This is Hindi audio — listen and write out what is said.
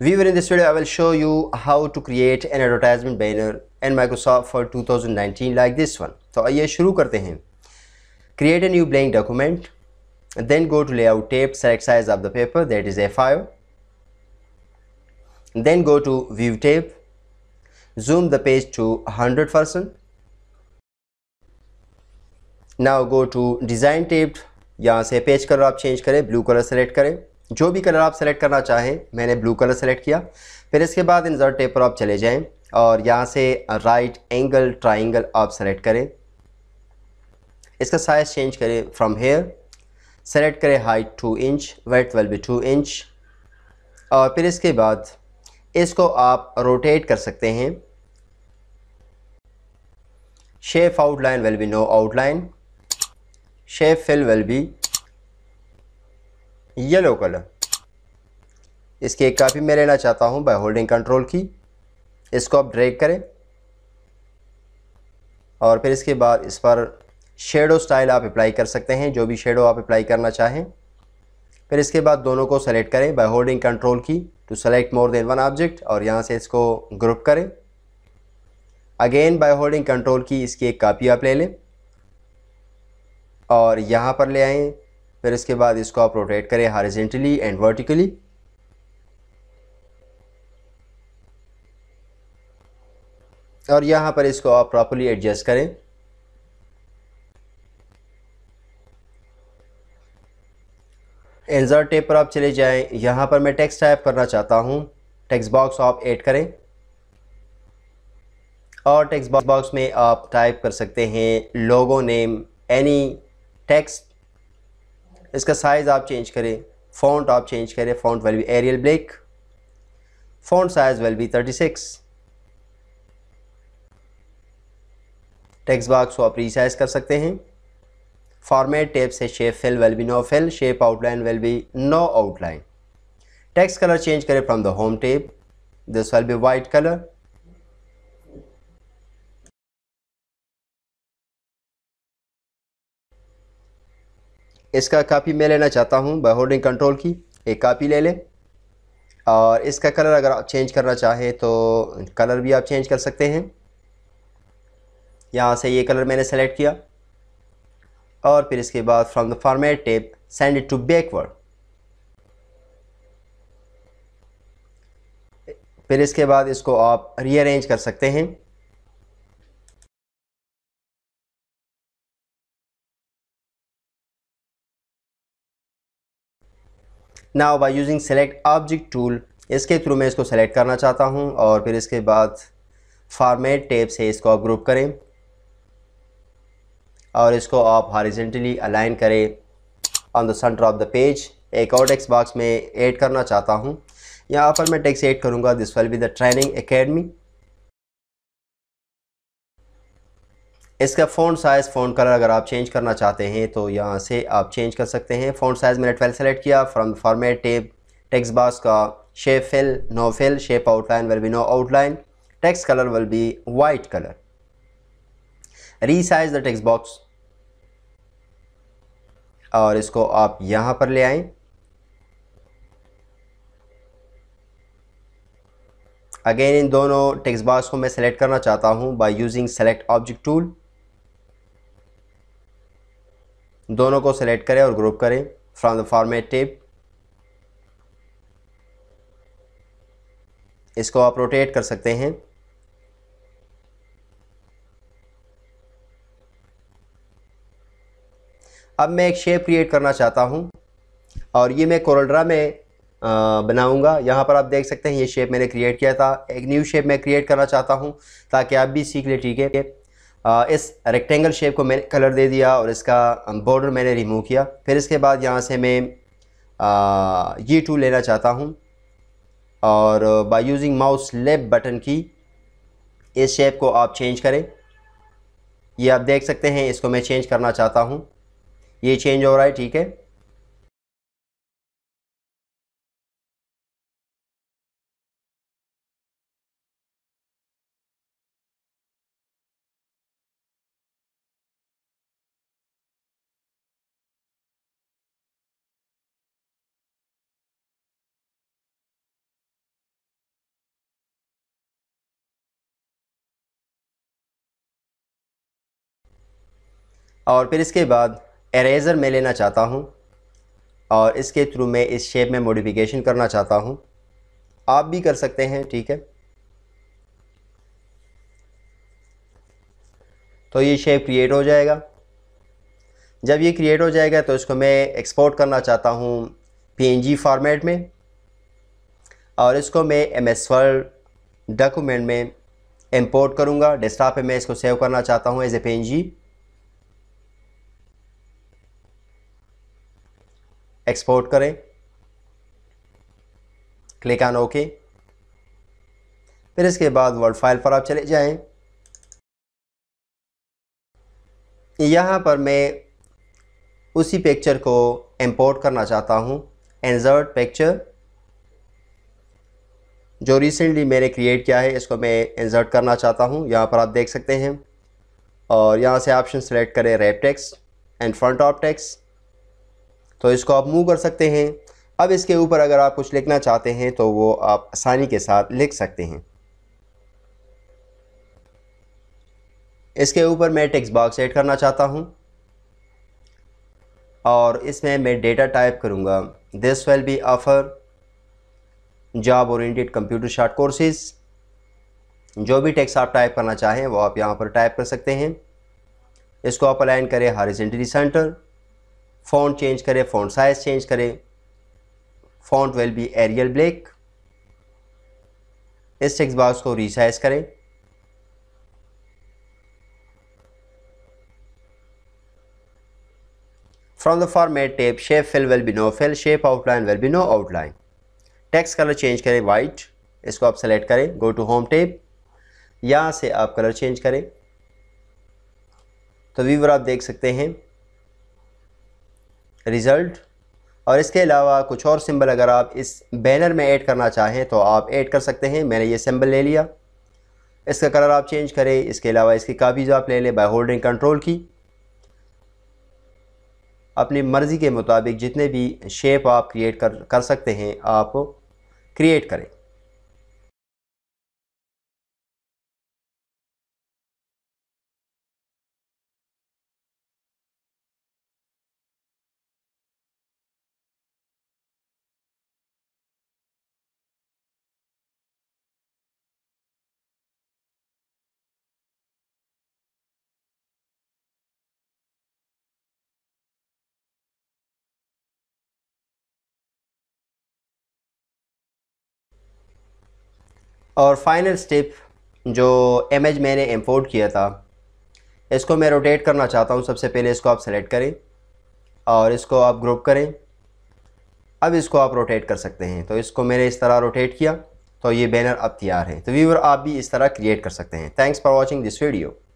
Viewer in this video I will show you how to create an advertisement banner in Microsoft for 2019 like this one. So let's start. Create a new blank document then go to layout tab select size of the paper that is A5 then go to view tab zoom the page to 100% now go to design tab यहाँ से पेज कलर आप चेंज करें ब्लू कलर सेलेक्ट करें जो भी कलर आप सेलेक्ट करना चाहें मैंने ब्लू कलर सेलेक्ट किया फिर इसके बाद इंजर्ट टेप पर आप चले जाएं और यहाँ से राइट एंगल ट्राइंगल आप सेलेक्ट करें इसका साइज़ चेंज करें फ्रॉम हेयर सेलेक्ट करें height two inch weight will be two inch और फिर इसके बाद इसको आप रोटेट कर सकते हैं shape outline will be no outline shape fill will be yellow colour इसकी एक कापी मैं लेना चाहता हूँ बाय होल्डिंग कंट्रोल की इसको आप ड्रैग करें और फिर इसके बाद इस पर शेडो स्टाइल आप अप्लाई कर सकते हैं जो भी शेडो आप अप्लाई करना चाहें फिर इसके बाद दोनों को सेलेक्ट करें by holding control key to select more than one object और यहाँ से इसको ग्रुप करें अगेन बाय होल्डिंग कंट्रोल की इसकी एक कापी आप ले लें और यहाँ पर ले आएँ फिर इसके बाद इसको आप रोटेट करें हॉरिजेंटली एंड वर्टिकली और यहाँ पर इसको आप प्रॉपरली एडजस्ट करें एंजर टेप पर आप चले जाएं यहाँ पर मैं टेक्स्ट टाइप करना चाहता हूँ टेक्स्ट बॉक्स आप ऐड करें और टेक्स्ट बॉक्स में आप टाइप कर सकते हैं लोगो नेम एनी टेक्स्ट इसका साइज़ आप चेंज करें फ़ॉन्ट आप चेंज करें font will be arial black font size will be 36 text box को आप रिसाइज कर सकते हैं फॉर्मेट टेप से shape fill will be no fill shape outline will be no outline text colour change करें from the home tab this will be white colour इसका कापी मैं लेना चाहता हूँ बाई होल्डिंग कंट्रोल की एक कापी ले लें और इसका कलर अगर आप चेंज करना चाहें तो कलर भी आप चेंज कर सकते हैं यहाँ से ये कलर मैंने सेलेक्ट किया और फिर इसके बाद from the format tab send to backward फिर इसके बाद इसको आप रीअरेंज कर सकते हैं now by using select object tool इसके थ्रू मैं इसको सेलेक्ट करना चाहता हूँ और फिर इसके बाद फॉर्मेट टेप से इसको आप ग्रुप करें और इसको आप हॉरिजेंटली अलाइन करें on the centre of the page एक और टेक्स्ट बॉक्स में ऐड करना चाहता हूँ यहाँ पर मैं टेक्स्ट ऐड करूँगा this will be the training academy इसका फोन साइज़ फोन कलर अगर आप चेंज करना चाहते हैं तो यहाँ से आप चेंज कर सकते हैं फोन साइज़ मैंने ट्वेल्व सेलेक्ट किया from format tab text box का shape fill no fill shape outline will be no outline text colour will be white colour resize the text box और इसको आप यहाँ पर ले आए अगेन इन दोनों टेक्स्ट बॉक्स को मैं सेलेक्ट करना चाहता हूँ by using select object tool दोनों को सिलेक्ट करें और ग्रुप करें फ्रॉम द फॉर्मेट टिप इसको आप रोटेट कर सकते हैं अब मैं एक शेप क्रिएट करना चाहता हूँ और ये मैं कोरलड्रा में बनाऊंगा यहाँ पर आप देख सकते हैं ये शेप मैंने क्रिएट किया था एक न्यू शेप मैं क्रिएट करना चाहता हूँ ताकि आप भी सीख लें ठीक है इस रेक्टेंगल शेप को मैंने कलर दे दिया और इसका बॉर्डर मैंने रिमूव किया फिर इसके बाद यहाँ से मैं ये टू लेना चाहता हूँ और by using mouse left button की इस शेप को आप चेंज करें ये आप देख सकते हैं इसको मैं चेंज करना चाहता हूँ ये चेंज हो रहा है ठीक है और फिर इसके बाद एरेज़र मैं लेना चाहता हूँ और इसके थ्रू मैं इस शेप में मॉडिफिकेशन करना चाहता हूँ आप भी कर सकते हैं ठीक है तो ये शेप क्रिएट हो जाएगा जब ये क्रिएट हो जाएगा तो इसको मैं एक्सपोर्ट करना चाहता हूँ पीएनजी फॉर्मेट में और इसको मैं एम एस डॉक्यूमेंट में इंपोर्ट करूँगा डेस्कटॉप पे मैं इसको सेव करना चाहता हूँ एज ए पी एक्सपोर्ट करें क्लिक ऑन ओके फिर इसके बाद वर्ड फाइल पर आप चले जाएं यहाँ पर मैं उसी पिक्चर को इंपोर्ट करना चाहता हूँ इंसर्ट पिक्चर जो रिसेंटली मैंने क्रिएट किया है इसको मैं इंजर्ट करना चाहता हूँ यहाँ पर आप देख सकते हैं और यहाँ से ऑप्शन सेलेक्ट करें wrap text and front of text तो इसको आप मूव कर सकते हैं अब इसके ऊपर अगर आप कुछ लिखना चाहते हैं तो वो आप आसानी के साथ लिख सकते हैं इसके ऊपर मैं टेक्स्ट बॉक्स ऐड करना चाहता हूँ और इसमें मैं डेटा टाइप करूँगा this will be offer job oriented computer short courses जो भी टेक्स्ट आप टाइप करना चाहें वो आप यहाँ पर टाइप कर सकते हैं इसको आप अलाइन करें हॉरिजेंटली सेंटर फ़ॉन्ट चेंज करें फ़ॉन्ट साइज चेंज करें font will be arial black इस टेक्स बॉक्स को रिसाइज करें from the format tab shape fill will be no fill shape outline will be no outline text colour change करें वाइट इसको आप सेलेक्ट करें गो टू होम टेप यहाँ से आप कलर चेंज करें तो वीवर आप देख सकते हैं रिज़ल्ट और इसके अलावा कुछ और सिंबल अगर आप इस बैनर में ऐड करना चाहें तो आप ऐड कर सकते हैं मैंने ये सिंबल ले लिया इसका कलर आप चेंज करें इसके अलावा इसकी कापीज़ आप ले लें बाय होल्डिंग कंट्रोल की अपनी मर्ज़ी के मुताबिक जितने भी शेप आप क्रिएट कर कर सकते हैं आप क्रिएट करें और फाइनल स्टेप जो इमेज मैंने इम्पोर्ट किया था इसको मैं रोटेट करना चाहता हूँ सबसे पहले इसको आप सेलेक्ट करें और इसको आप ग्रुप करें अब इसको आप रोटेट कर सकते हैं तो इसको मैंने इस तरह रोटेट किया तो ये बैनर अब तैयार है तो व्यूवर आप भी इस तरह क्रिएट कर सकते हैं thanks for watching this video